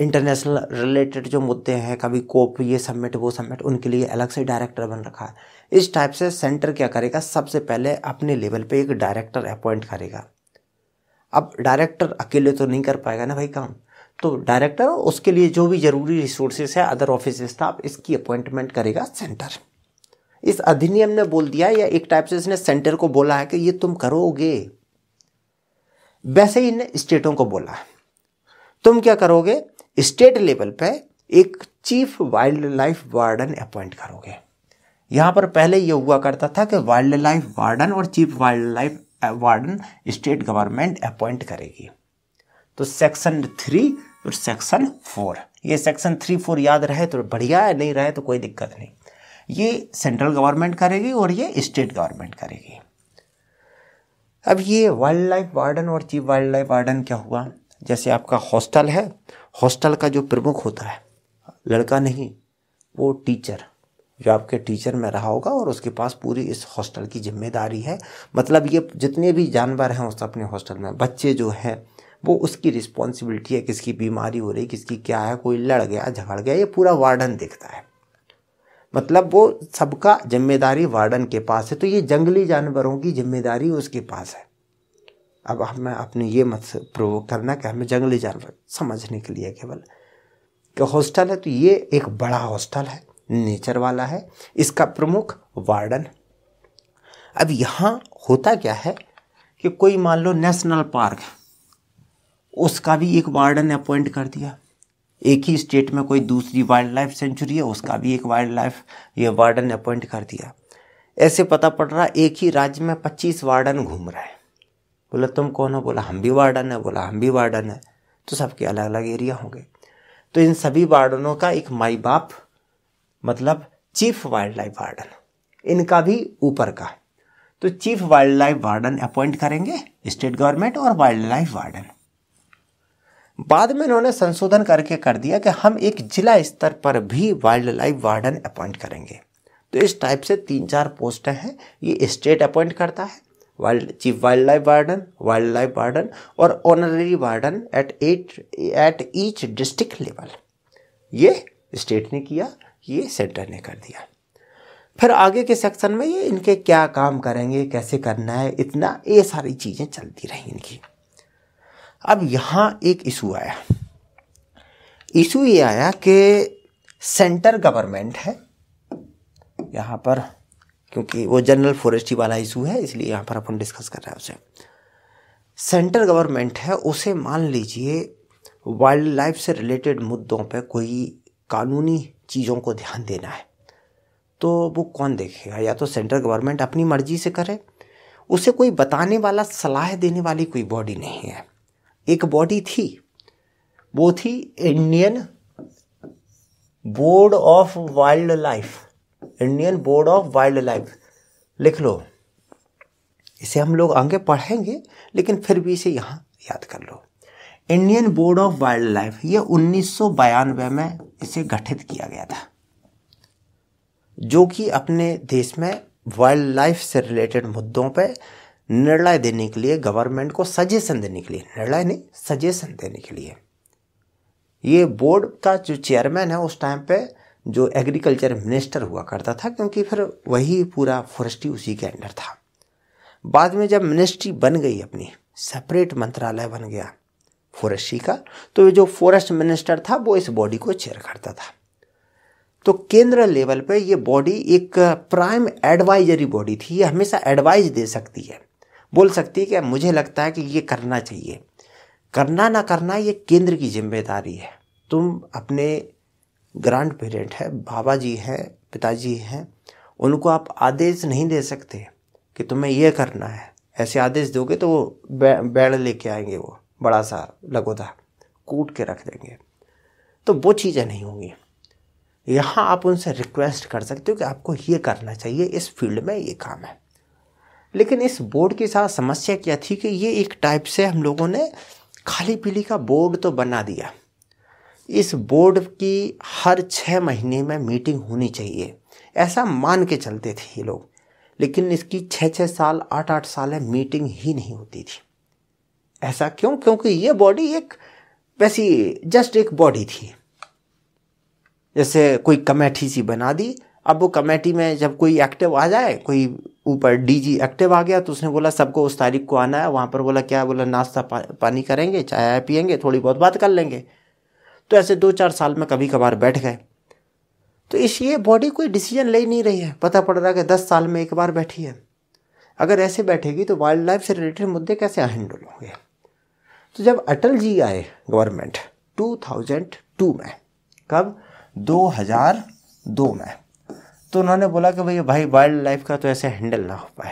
A: इंटरनेशनल रिलेटेड जो मुद्दे हैं कभी कोप ये सबमिट वो सबमिट उनके लिए अलग से डायरेक्टर बन रखा है इस टाइप से सेंटर क्या करेगा सबसे पहले अपने लेवल पे एक डायरेक्टर अपॉइंट करेगा अब डायरेक्टर अकेले तो नहीं कर पाएगा ना भाई काम तो डायरेक्टर उसके लिए जो भी जरूरी रिसोर्सेस है अदर ऑफिस स्टाफ इसकी अपॉइंटमेंट करेगा सेंटर इस अधिनियम ने बोल दिया या एक टाइप से इसने सेंटर को बोला है कि ये तुम करोगे वैसे ही इन्हें स्टेटों को बोला है तुम क्या करोगे स्टेट लेवल पे एक chief wild life warden appoint करोगे यहां पर पहले यह हुआ करता था कि वाइल्ड लाइफ वार्डन और chief wild life warden state government appoint करेगी तो सेक्शन थ्री और सेक्शन फोर ये सेक्शन थ्री फोर याद रहे तो बढ़िया है नहीं रहे तो कोई दिक्कत नहीं ये सेंट्रल गवर्नमेंट करेगी और ये स्टेट गवर्नमेंट करेगी अब ये वाइल्ड लाइफ वार्डन और चीफ वाइल्ड लाइफ वार्डन क्या हुआ जैसे आपका हॉस्टल है हॉस्टल का जो प्रमुख होता है लड़का नहीं वो टीचर जो आपके टीचर में रहा होगा और उसके पास पूरी इस हॉस्टल की जिम्मेदारी है मतलब ये जितने भी जानवर हैं उस अपने हॉस्टल में बच्चे जो हैं वो उसकी रिस्पॉन्सिबिलिटी है किसकी बीमारी हो रही किसकी क्या है कोई लड़ गया झगड़ गया ये पूरा वार्डन देखता है मतलब वो सबका जिम्मेदारी वार्डन के पास है तो ये जंगली जानवरों की जिम्मेदारी उसके पास है अब हमें अपने ये मत प्रोवोक करना कि हमें जंगली जानवर समझने के लिए केवल कि हॉस्टल है तो ये एक बड़ा हॉस्टल है नेचर वाला है इसका प्रमुख वार्डन अब यहाँ होता क्या है कि कोई मान लो नेशनल पार्क है उसका भी एक वार्डन अपॉइंट कर दिया एक ही स्टेट में कोई दूसरी वाइल्ड लाइफ सेंचुरी है उसका भी एक वाइल्ड लाइफ ये वार्डन अपॉइंट कर दिया ऐसे पता पड़ रहा एक ही राज्य में पच्चीस वार्डन घूम रहे हैं बोला तुम कौन हो बोला हम भी वार्डन है बोला हम भी वार्डन है तो सबके अलग अलग एरिया होंगे तो इन सभी वार्डनों का एक माई बाप मतलब चीफ वाइल्ड लाइफ वार्डन इनका भी ऊपर का तो chief wild life warden appoint करेंगे स्टेट गवर्नमेंट और वाइल्ड लाइफ वार्डन बाद में इन्होंने संशोधन करके कर दिया कि हम एक जिला स्तर पर भी वाइल्ड लाइफ वार्डन अपॉइंट करेंगे तो इस टाइप से तीन चार पोस्ट हैं ये स्टेट अपॉइंट करता है wild chief wild life warden wild life warden और honorary warden at at at each district level ये स्टेट ने किया ये सेंटर ने कर दिया फिर आगे के सेक्शन में ये इनके क्या काम करेंगे कैसे करना है इतना ये सारी चीज़ें चलती रही इनकी अब यहाँ एक इशू आया इशू ये आया कि सेंटर गवर्नमेंट है यहाँ पर क्योंकि वो जनरल फॉरेस्ट्री वाला इशू है इसलिए यहाँ पर अपन डिस्कस कर रहे हैं उसे सेंटर गवर्नमेंट है उसे मान लीजिए वाइल्ड लाइफ से रिलेटेड मुद्दों पे कोई कानूनी चीज़ों को ध्यान देना है तो वो कौन देखेगा या तो सेंट्रल गवर्नमेंट अपनी मर्जी से करे उसे कोई बताने वाला सलाह देने वाली कोई बॉडी नहीं है एक बॉडी थी वो थी Indian board of wild life Indian board of wild life लिख लो इसे हम लोग आगे पढ़ेंगे लेकिन फिर भी इसे यहाँ याद कर लो Indian board of wild life ये उन्नीस में इसे गठित किया गया था जो कि अपने देश में वाइल्ड लाइफ से रिलेटेड मुद्दों पर निर्णय देने के लिए गवर्नमेंट को सजेशन देने के लिए निर्णय नहीं सजेशन देने के लिए ये बोर्ड का जो चेयरमैन है उस टाइम पे जो एग्रीकल्चर मिनिस्टर हुआ करता था क्योंकि फिर वही पूरा फॉरेस्ट्री उसी के अंडर था बाद में जब मिनिस्ट्री बन गई अपनी सेपरेट मंत्रालय बन गया फॉरेस्ट्री का तो ये जो फॉरेस्ट मिनिस्टर था वो इस बॉडी को चेयर करता था तो केंद्र लेवल पे ये बॉडी एक प्राइम एडवाइजरी बॉडी थी ये हमेशा एडवाइज दे सकती है बोल सकती है कि मुझे लगता है कि ये करना चाहिए करना ना करना ये केंद्र की जिम्मेदारी है तुम अपने ग्रांड पेरेंट है बाबा जी हैं पिताजी हैं उनको आप आदेश नहीं दे सकते कि तुम्हें यह करना है ऐसे आदेश दोगे तो वो बै, बैड़ लेके आएंगे वो बड़ा सा लगोदा कूट के रख देंगे तो वो चीज़ें नहीं होंगी यहाँ आप उनसे रिक्वेस्ट कर सकते हो कि आपको ये करना चाहिए इस फील्ड में ये काम है लेकिन इस बोर्ड के साथ समस्या क्या थी कि ये एक टाइप से हम लोगों ने खाली पीली का बोर्ड तो बना दिया इस बोर्ड की हर छः महीने में मीटिंग होनी चाहिए ऐसा मान के चलते थे ये लोग लेकिन इसकी छः छः साल आठ आठ साल है मीटिंग ही नहीं होती थी ऐसा क्यों क्योंकि ये बॉडी एक वैसी जस्ट एक बॉडी थी जैसे कोई कमेटी सी बना दी अब वो कमेटी में जब कोई एक्टिव आ जाए कोई ऊपर डीजी एक्टिव आ गया तो उसने बोला सबको उस तारीख को आना है वहाँ पर बोला क्या बोला नाश्ता पा, पानी करेंगे चाय पियेंगे थोड़ी बहुत बात कर लेंगे तो ऐसे दो चार साल में कभी कभार बैठ गए तो इस ये बॉडी कोई डिसीजन ले नहीं रही है पता पड़ रहा है कि दस साल में एक बार बैठी है अगर ऐसे बैठेगी तो वाइल्ड लाइफ से रिलेटेड मुद्दे कैसे हैंडल होंगे तो जब अटल जी आए गवर्नमेंट 2002 में कब 2002 में तो उन्होंने बोला कि भैया भाई वाइल्ड लाइफ का तो ऐसे हैंडल ना हो पाए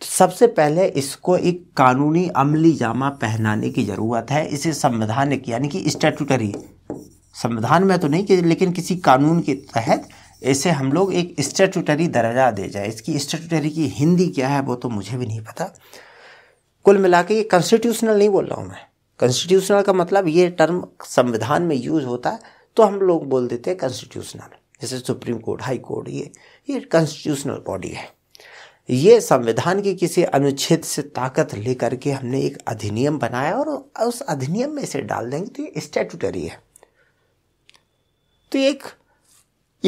A: तो सबसे पहले इसको एक कानूनी अमली जामा पहनाने की ज़रूरत है इसे संवैधानिक यानी कि स्टैटूटरी संविधान में तो नहीं कि लेकिन किसी कानून के तहत इसे हम लोग एक स्टैटूटरी दर्जा दे जाए इसकी स्टैटूटरी की हिंदी क्या है वो तो मुझे भी नहीं पता कुल मिला के ये कॉन्स्टिट्यूशनल नहीं बोल रहा हूँ मैं कॉन्स्टिट्यूशनल का मतलब ये टर्म संविधान में यूज़ होता है तो हम लोग बोल देते हैं कॉन्स्टिट्यूशनल जैसे सुप्रीम कोर्ट हाई कोर्ट ये ये कॉन्स्टिट्यूशनल बॉडी है ये संविधान के किसी अनुच्छेद से ताकत लेकर के हमने एक अधिनियम बनाया और उस अधिनियम में इसे डाल देंगे तो ये स्टेटूटरी है तो एक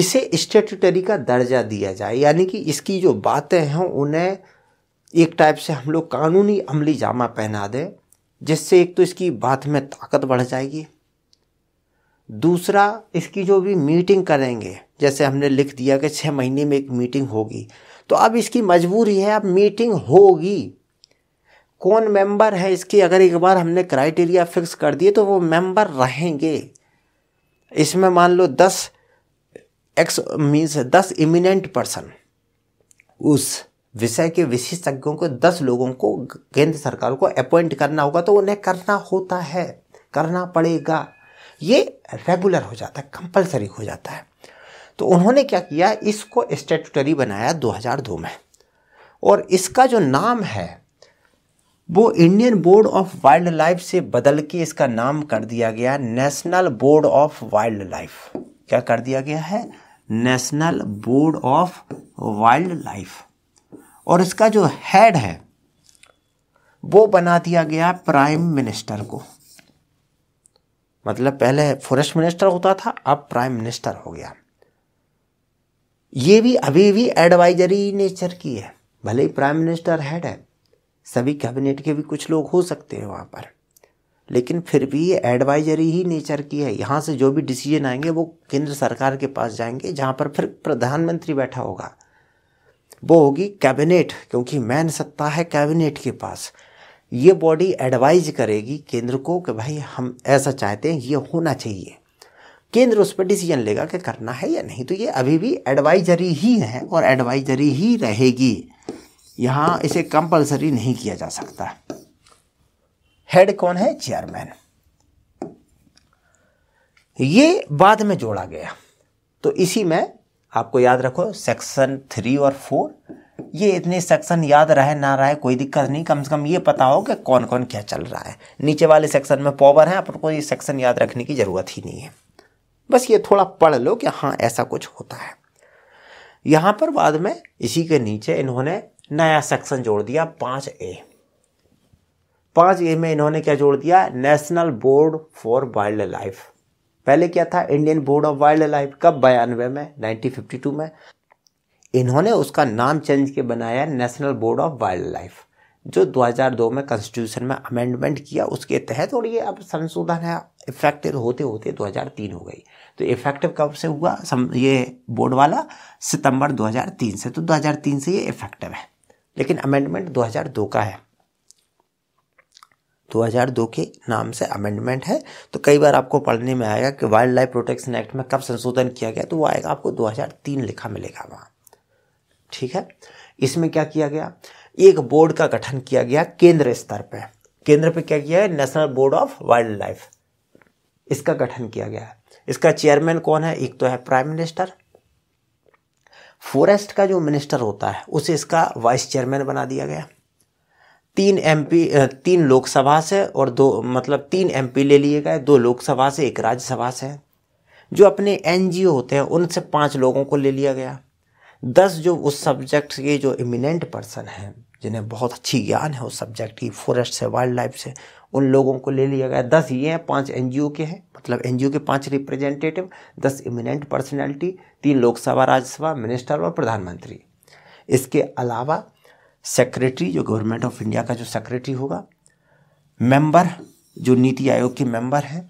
A: इसे स्टेटूटरी का दर्जा दिया जाए यानी कि इसकी जो बातें हैं उन्हें एक टाइप से हम लोग कानूनी अमली जामा पहना दें जिससे एक तो इसकी बात में ताकत बढ़ जाएगी दूसरा इसकी जो भी मीटिंग करेंगे जैसे हमने लिख दिया कि छः महीने में एक मीटिंग होगी तो अब इसकी मजबूरी है अब मीटिंग होगी कौन मेंबर है इसकी अगर एक बार हमने क्राइटेरिया फिक्स कर दिए तो वो मेंबर रहेंगे इसमें मान लो दस एक्स मीन्स दस इमिनेंट पर्सन उस विषय के विशेषज्ञों को दस लोगों को केंद्र सरकार को अपॉइंट करना होगा तो उन्हें करना होता है करना पड़ेगा ये रेगुलर हो जाता है कंपलसरी हो जाता है तो उन्होंने क्या किया इसको स्टेटूटरी बनाया 2002 में और इसका जो नाम है वो Indian board of wild life से बदल के इसका नाम कर दिया गया national board of wild life क्या कर दिया गया है national board of wild life और इसका जो हेड है वो बना दिया गया प्राइम मिनिस्टर को मतलब पहले फॉरेस्ट मिनिस्टर होता था अब प्राइम मिनिस्टर हो गया ये भी अभी भी एडवाइजरी नेचर की है भले ही प्राइम मिनिस्टर हेड है सभी कैबिनेट के भी कुछ लोग हो सकते हैं वहाँ पर लेकिन फिर भी ये एडवाइजरी ही नेचर की है यहाँ से जो भी डिसीजन आएंगे वो केंद्र सरकार के पास जाएंगे जहाँ पर फिर प्रधानमंत्री बैठा होगा वो होगी कैबिनेट क्योंकि मैन सत्ता है कैबिनेट के पास ये बॉडी एडवाइज करेगी केंद्र को कि भाई हम ऐसा चाहते हैं ये होना चाहिए केंद्र उस पर डिसीजन लेगा कि करना है या नहीं तो ये अभी भी एडवाइजरी ही है और एडवाइजरी ही रहेगी यहाँ इसे कंपलसरी नहीं किया जा सकता हेड कौन है चेयरमैन ये बाद में जोड़ा गया तो इसी में आपको याद रखो सेक्शन थ्री और फोर ये इतने सेक्शन याद रहे ना रहे कोई दिक्कत नहीं कम से कम ये पता हो कि कौन कौन क्या चल रहा है नीचे वाले सेक्शन में पॉवर है अपन को ये सेक्शन याद रखने की ज़रूरत ही नहीं है बस ये थोड़ा पढ़ लो कि हाँ ऐसा कुछ होता है यहाँ पर बाद में इसी के नीचे इन्होंने नया सेक्शन जोड़ दिया पाँच ए पाँच ए में इन्होंने क्या जोड़ दिया national board for wild life पहले क्या था Indian board of wild life कब बयानवे में 1952 में इन्होंने उसका नाम चेंज के बनाया national board of wild life जो 2002 में कॉन्स्टिट्यूशन में अमेंडमेंट किया उसके तहत और ये अब संशोधन है इफेक्टिव होते होते 2003 हो गई तो इफेक्टिव कब से हुआ सम, ये बोर्ड वाला सितंबर 2003 से तो 2003 से ये इफेक्टिव है लेकिन अमेंडमेंट 2002 का है 2002 के नाम से अमेंडमेंट है तो कई बार आपको पढ़ने में आएगा कि वाइल्ड लाइफ प्रोटेक्शन एक्ट में कब संशोधन किया गया तो वो आएगा आपको 2003 लिखा मिलेगा वहाँ ठीक है इसमें क्या किया गया एक बोर्ड का गठन किया गया केंद्र स्तर पर केंद्र पे क्या किया है national board of wild life इसका गठन किया गया है इसका चेयरमैन कौन है एक तो है प्राइम मिनिस्टर फॉरेस्ट का जो मिनिस्टर होता है उसे इसका वाइस चेयरमैन बना दिया गया तीन एमपी तीन लोकसभा से और दो मतलब तीन एमपी ले लिए गए दो लोकसभा से एक राज्यसभा से जो अपने एनजीओ होते हैं उनसे पांच लोगों को ले लिया गया दस जो उस सब्जेक्ट के जो इमिनेंट पर्सन हैं जिन्हें बहुत अच्छी ज्ञान है उस सब्जेक्ट की फॉरेस्ट से वाइल्ड लाइफ से उन लोगों को ले लिया गया दस ये हैं पाँच एन के हैं मतलब एन के पाँच रिप्रेजेंटेटिव दस इमिनेंट पर्सनैलिटी तीन लोकसभा राज्यसभा मिनिस्टर और प्रधानमंत्री इसके अलावा सेक्रेटरी जो गवर्नमेंट ऑफ इंडिया का जो सेक्रेटरी होगा मेंबर जो नीति आयोग के मेंबर हैं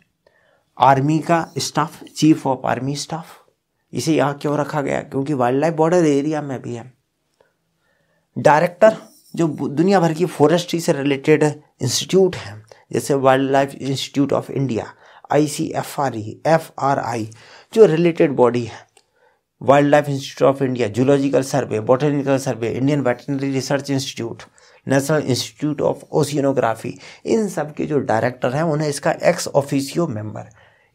A: आर्मी का staff chief of army staff इसे यहाँ क्यों रखा गया क्योंकि वाइल्ड लाइफ बॉर्डर एरिया में भी है डायरेक्टर जो दुनिया भर की फॉरेस्ट्री से रिलेटेड इंस्टीट्यूट हैं जैसे wild life institute of India I C F R E F R I जो रिलेटेड बॉडी है wild life institute of India zoological survey botanical survey Indian veterinary research institute national institute of oceanography इन सब के जो director हैं उन्हें इसका ex officio member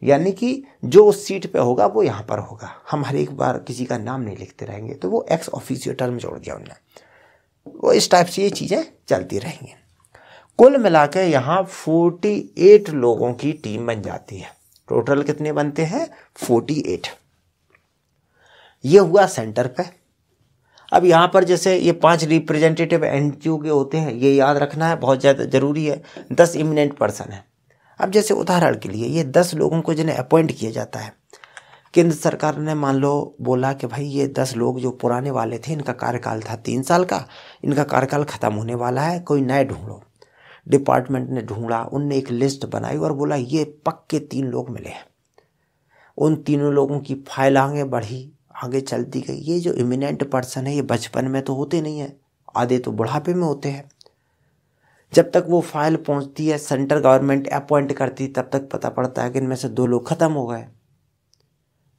A: यानी कि जो उस सीट पे होगा वो यहाँ पर होगा हम हर एक बार किसी का नाम नहीं लिखते रहेंगे तो वो एक्स ऑफिसियो टर्म जोड़ दिया उन्होंने वो इस टाइप से ये चीज़ें चलती रहेंगी कुल मिला के यहाँ फोर्टी एट लोगों की टीम बन जाती है टोटल कितने बनते हैं फोर्टी एट ये हुआ सेंटर पे अब यहाँ पर जैसे ये पांच रिप्रेजेंटेटिव एन के होते हैं ये याद रखना है बहुत ज़्यादा ज़रूरी है दस इमिनेंट पर्सन है अब जैसे उदाहरण के लिए ये दस लोगों को जिन्हें अपॉइंट किया जाता है केंद्र सरकार ने मान लो बोला कि भाई ये दस लोग जो पुराने वाले थे इनका कार्यकाल था तीन साल का इनका कार्यकाल ख़त्म होने वाला है कोई नए ढूंढो डिपार्टमेंट ने ढूंढा उनने एक लिस्ट बनाई और बोला ये पक्के तीन लोग मिले हैं उन तीनों लोगों की फाइल आगे बढ़ी आगे चलती गई ये जो इमिनेंट पर्सन है ये बचपन में तो होते नहीं हैं आधे तो बुढ़ापे में होते हैं जब तक वो फाइल पहुंचती है सेंटर गवर्नमेंट अपॉइंट करती तब तक पता पड़ता है कि इनमें से दो लोग ख़त्म हो गए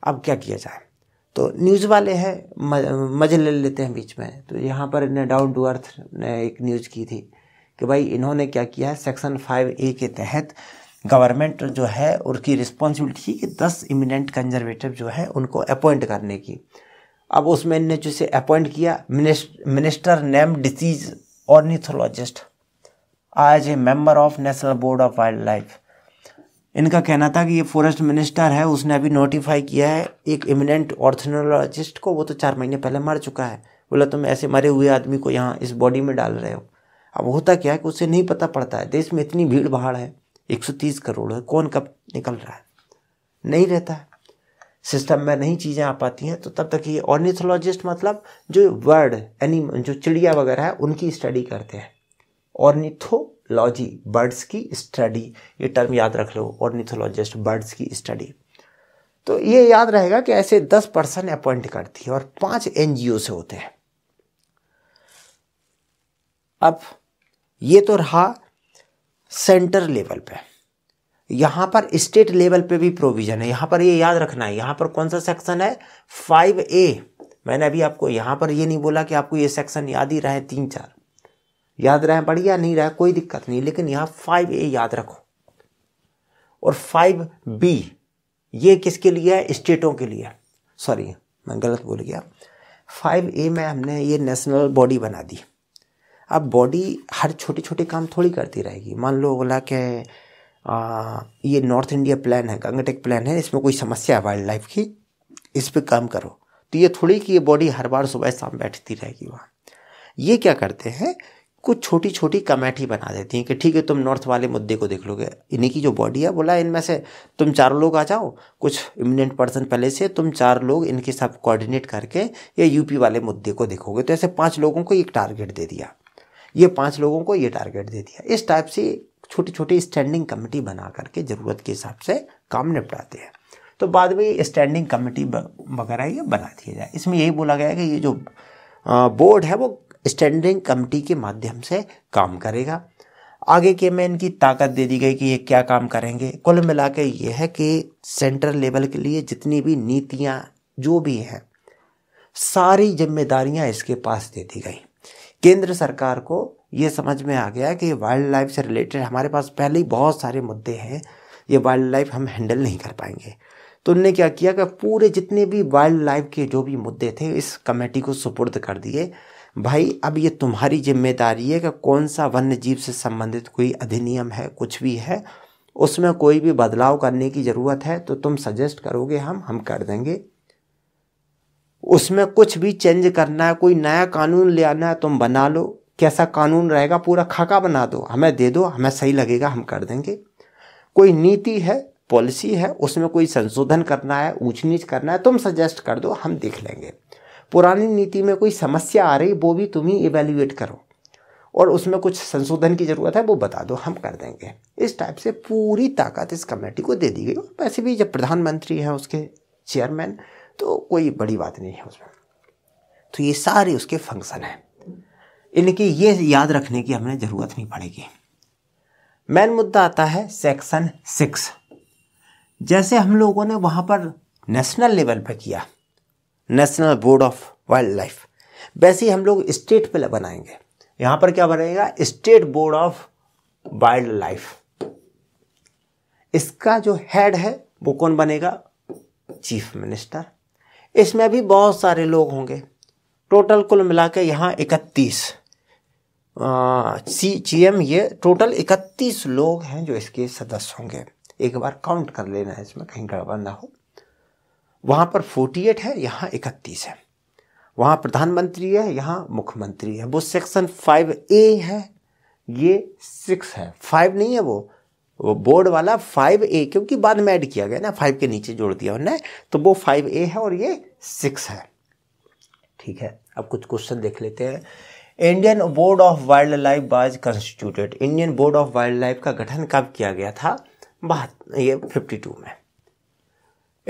A: अब क्या किया जाए तो न्यूज़ वाले हैं मज़े ले लेते हैं बीच में तो यहाँ पर इन्हें डाउन टू अर्थ ने एक न्यूज़ की थी कि भाई इन्होंने क्या किया है सेक्शन फाइव ए के तहत गवर्नमेंट जो है उसकी रिस्पॉन्सिबिलिटी कि दस इमिनेंट कंजर्वेटिव जो है उनको अपॉइंट करने की अब उसमें इनने जिसे अपॉइंट किया minister name disease ornithologist as a member of national board of wild life इनका कहना था कि ये फॉरेस्ट मिनिस्टर है उसने अभी नोटिफाई किया है एक इमिनेंट ऑर्थनोलॉजिस्ट को वो तो चार महीने पहले मर चुका है बोला तुम ऐसे मरे हुए आदमी को यहाँ इस बॉडी में डाल रहे हो अब होता क्या है कि उसे नहीं पता पड़ता है देश में इतनी भीड़ भाड़ है 130 करोड़ है कौन कब निकल रहा है नहीं रहता है सिस्टम में नहीं चीज़ें आ पाती हैं तो तब तक ये ऑर्निथोलॉजिस्ट मतलब जो वर्ड एनिमल जो चिड़िया वगैरह है उनकी स्टडी करते हैं ऑर्निथोलॉजी बर्ड्स की स्टडी ये टर्म याद रख लो ऑर्निथोलॉजिस्ट बर्ड्स की स्टडी तो ये याद रहेगा कि ऐसे दस पर्सन अपॉइंट करती है और पांच एनजीओ से होते हैं अब ये तो रहा सेंटर लेवल पे यहां पर स्टेट लेवल पे भी प्रोविजन है यहां पर ये याद रखना है यहां पर कौन सा सेक्शन है फाइव ए मैंने अभी आपको यहां पर ये नहीं बोला कि आपको ये सेक्शन याद ही रहे तीन चार याद रहे बढ़िया नहीं रहा कोई दिक्कत नहीं लेकिन यहाँ फाइव ए याद रखो और फाइव बी ये किसके लिए है स्टेटों के लिए सॉरी मैं गलत बोल गया फाइव ए में हमने ये नेशनल बॉडी बना दी अब बॉडी हर छोटे छोटे काम थोड़ी करती रहेगी मान लो बोला आ, ये नॉर्थ इंडिया प्लान है गंगटेक प्लान है इसमें कोई समस्या है वाइल्ड लाइफ की इस पर काम करो तो ये थोड़ी कि ये बॉडी हर बार सुबह शाम बैठती रहेगी वहाँ ये क्या करते हैं कुछ छोटी छोटी कमेटी बना देती हैं कि ठीक है तुम नॉर्थ वाले मुद्दे को देख लोगे इन्हीं की जो बॉडी है बोला इनमें से तुम चार लोग आ जाओ कुछ इमिनेंट पर्सन पहले से तुम चार लोग इनके साथ कोऑर्डिनेट करके ये यूपी वाले मुद्दे को देखोगे तो ऐसे पाँच लोगों को एक टारगेट दे दिया ये पाँच लोगों को ये टारगेट दे दिया इस टाइप से छोटी छोटी स्टैंडिंग कमेटी बना करके ज़रूरत के हिसाब से काम निपटाते हैं तो बाद में स्टैंडिंग कमेटी वगैरह ये बना दिया जाए इसमें यही बोला गया कि ये जो बोर्ड है वो स्टैंडिंग कमिटी के माध्यम से काम करेगा आगे के में इनकी ताकत दे दी गई कि ये क्या काम करेंगे कुल मिला के ये है कि सेंट्रल लेवल के लिए जितनी भी नीतियाँ जो भी हैं सारी जिम्मेदारियाँ इसके पास दे दी गई केंद्र सरकार को ये समझ में आ गया कि वाइल्ड लाइफ से रिलेटेड हमारे पास पहले ही बहुत सारे मुद्दे हैं ये वाइल्ड लाइफ हम हैंडल नहीं कर पाएंगे तो उनने क्या किया कि पूरे जितने भी वाइल्ड लाइफ के जो भी मुद्दे थे इस कमेटी को सुपुर्द कर दिए भाई अब ये तुम्हारी जिम्मेदारी है कि कौन सा वन्य जीव से संबंधित कोई अधिनियम है कुछ भी है उसमें कोई भी बदलाव करने की ज़रूरत है तो तुम सजेस्ट करोगे हम हम कर देंगे उसमें कुछ भी चेंज करना है कोई नया कानून ले आना है तुम बना लो कैसा कानून रहेगा पूरा खाका बना दो हमें दे दो हमें सही लगेगा हम कर देंगे कोई नीति है पॉलिसी है उसमें कोई संशोधन करना है ऊंच नीच करना है तुम सजेस्ट कर दो हम देख लेंगे पुरानी नीति में कोई समस्या आ रही वो भी तुम ही इवेल्यूएट करो और उसमें कुछ संशोधन की ज़रूरत है वो बता दो हम कर देंगे इस टाइप से पूरी ताकत इस कमेटी को दे दी गई और वैसे भी जब प्रधानमंत्री हैं उसके चेयरमैन तो कोई बड़ी बात नहीं है उसमें तो ये सारे उसके फंक्शन हैं इनकी ये याद रखने की हमें ज़रूरत नहीं पड़ेगी मेन मुद्दा आता है सेक्शन सिक्स जैसे हम लोगों ने वहाँ पर नेशनल लेवल पर किया national board of wild life वैसे ही हम लोग स्टेट पे बनाएंगे यहाँ पर क्या बनेगा state board of wild life इसका जो हेड है वो कौन बनेगा चीफ मिनिस्टर इसमें भी बहुत सारे लोग होंगे टोटल कुल मिला के यहाँ इकतीस सी जी एम ये टोटल इकतीस लोग हैं जो इसके सदस्य होंगे एक बार काउंट कर लेना है इसमें कहीं गड़बड़ ना हो वहाँ पर 48 है यहाँ इकतीस है वहाँ प्रधानमंत्री है यहाँ मुख्यमंत्री है वो सेक्शन फाइव ए है ये सिक्स है फाइव नहीं है वो वो बोर्ड वाला फाइव ए क्योंकि बाद में ऐड किया गया ना फाइव के नीचे जोड़ दिया उन्होंने तो वो फाइव ए है और ये सिक्स है ठीक है अब कुछ क्वेश्चन देख लेते हैं Indian board of wild life was constituted Indian board of wild life का गठन कब किया गया था बात ये 52 में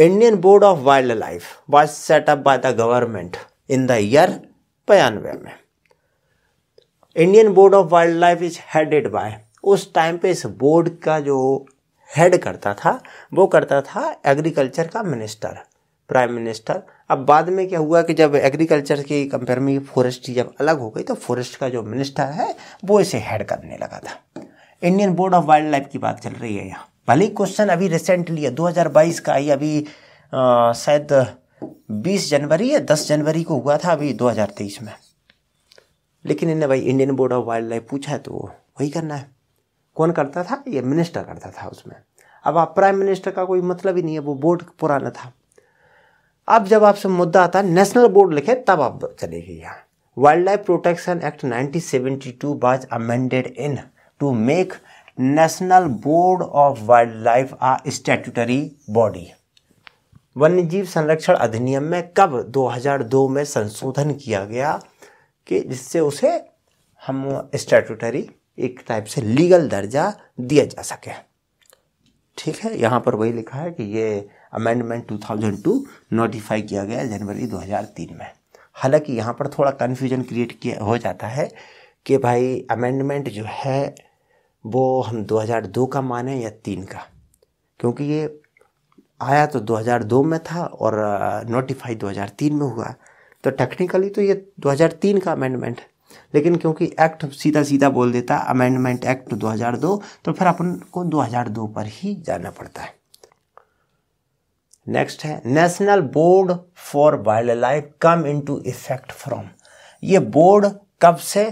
A: Indian board of wild life was set up by the government in the year बयानवे में Indian board of wild life is headed by उस टाइम पे इस बोर्ड का जो हेड करता था वो करता था एग्रीकल्चर का मिनिस्टर प्राइम मिनिस्टर अब बाद में क्या हुआ कि जब एग्रीकल्चर की कंपेयर में फॉरेस्ट जब अलग हो गई तो फॉरेस्ट का जो मिनिस्टर है वो इसे हेड करने लगा था Indian board of wild life की बात चल रही है यहाँ भले क्वेश्चन अभी रिसेंटली है 2022 का ही अभी शायद 20 जनवरी या 10 जनवरी को हुआ था अभी 2023 में लेकिन इन्हें भाई Indian board of wild life पूछा है तो वही करना है कौन करता था ये मिनिस्टर करता था उसमें अब आप प्राइम मिनिस्टर का कोई मतलब ही नहीं है वो बोर्ड पुराना था अब जब आपसे मुद्दा आता है नेशनल बोर्ड लिखे तब आप चले गए यहाँ wild life protection act 1972 seventy was amended in to make national board of wild life a statutory body वन्य जीव संरक्षण अधिनियम में कब 2002 में संशोधन किया गया कि जिससे उसे हम स्टैट्यूटरी एक टाइप से लीगल दर्जा दिया जा सके ठीक है यहाँ पर वही लिखा है कि ये अमेंडमेंट 2002 नोटिफाई किया गया जनवरी 2003 में हालांकि यहाँ पर थोड़ा कन्फ्यूजन क्रिएट किया हो जाता है कि भाई अमेंडमेंट जो है वो हम 2002 का माने या तीन का क्योंकि ये आया तो 2002 में था और नोटिफाई 2003 में हुआ तो टेक्निकली तो ये 2003 का अमेंडमेंट है लेकिन क्योंकि एक्ट सीधा सीधा बोल देता अमेंडमेंट एक्ट 2002 तो फिर अपन को 2002 पर ही जाना पड़ता है नेक्स्ट है national board for wild life come into effect from ये बोर्ड कब से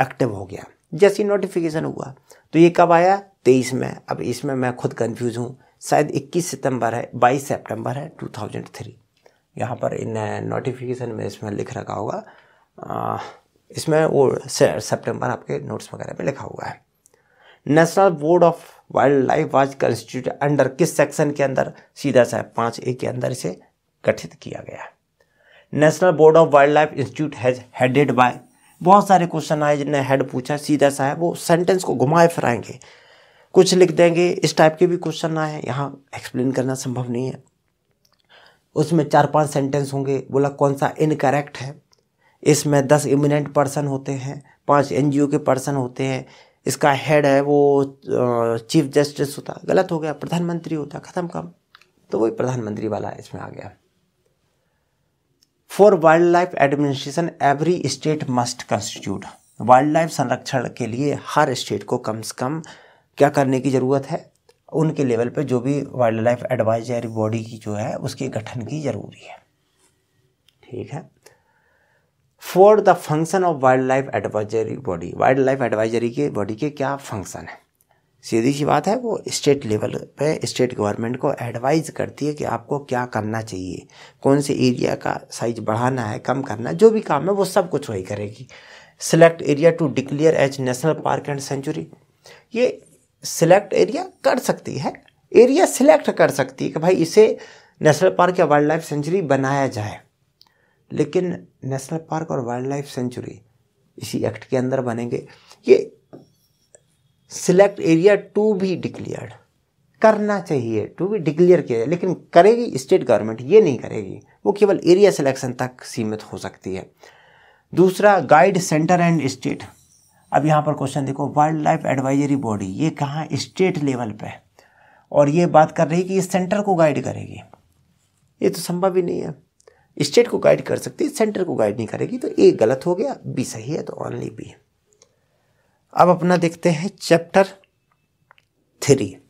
A: एक्टिव हो गया जैसे नोटिफिकेशन हुआ तो ये कब आया तेईस में अब इसमें मैं खुद कंफ्यूज हूँ शायद 21 सितंबर है 22 सितंबर है 2003 यहाँ पर इन नोटिफिकेशन में इसमें लिख रखा होगा इसमें वो सितंबर आपके नोट्स वगैरह में लिखा हुआ है national board of wild life was constitute under किस सेक्शन के अंदर सीधा सा पाँच ए के अंदर इसे गठित किया गया है national board of wild life institute has headed by बहुत सारे क्वेश्चन आए जिन्हें हेड पूछा सीधा सा है वो सेंटेंस को घुमाए फिराएंगे कुछ लिख देंगे इस टाइप के भी क्वेश्चन आए यहाँ एक्सप्लेन करना संभव नहीं है उसमें चार पांच सेंटेंस होंगे बोला कौन सा इनकरेक्ट है इसमें दस इमिनेंट पर्सन होते हैं पांच एनजीओ के पर्सन होते हैं इसका हेड है वो चीफ जस्टिस होता गलत हो गया प्रधानमंत्री होता ख़त्म काम तो वही प्रधानमंत्री वाला इसमें आ गया for wild life administration every state must constitute wild life संरक्षण के लिए हर स्टेट को कम से कम क्या करने की ज़रूरत है उनके लेवल पे जो भी वाइल्ड लाइफ एडवाइजरी बॉडी की जो है उसके गठन की ज़रूरी है ठीक है for the function of wild life advisory body wild life advisory के बॉडी के क्या फंक्शन है सीधी सी बात है वो स्टेट लेवल पे स्टेट गवर्नमेंट को एडवाइज करती है कि आपको क्या करना चाहिए कौन से एरिया का साइज बढ़ाना है कम करना जो भी काम है वो सब कुछ वही करेगी select area to declare as national park and sanctuary ये सिलेक्ट एरिया कर सकती है एरिया सिलेक्ट कर सकती है कि भाई इसे नेशनल पार्क या वाइल्ड लाइफ सेंचुरी बनाया जाए लेकिन नेशनल पार्क और वाइल्ड लाइफ सेंचुरी इसी एक्ट के अंदर बनेंगे ये सिलेक्ट एरिया टू भी डिक्लेयर्ड करना चाहिए टू भी डिक्लेयर किया जाए लेकिन करेगी स्टेट गवर्नमेंट ये नहीं करेगी वो केवल एरिया सिलेक्शन तक सीमित हो सकती है दूसरा गाइड सेंटर एंड स्टेट अब यहाँ पर क्वेश्चन देखो वाइल्ड लाइफ एडवाइजरी बॉडी ये कहाँ स्टेट लेवल पे और ये बात कर रही है कि ये सेंटर को गाइड करेगी ये तो संभव ही नहीं है स्टेट को गाइड कर सकती है सेंटर को गाइड नहीं करेगी तो ए गलत हो गया बी सही है तो ऑनली बी अब अपना देखते हैं चैप्टर थ्री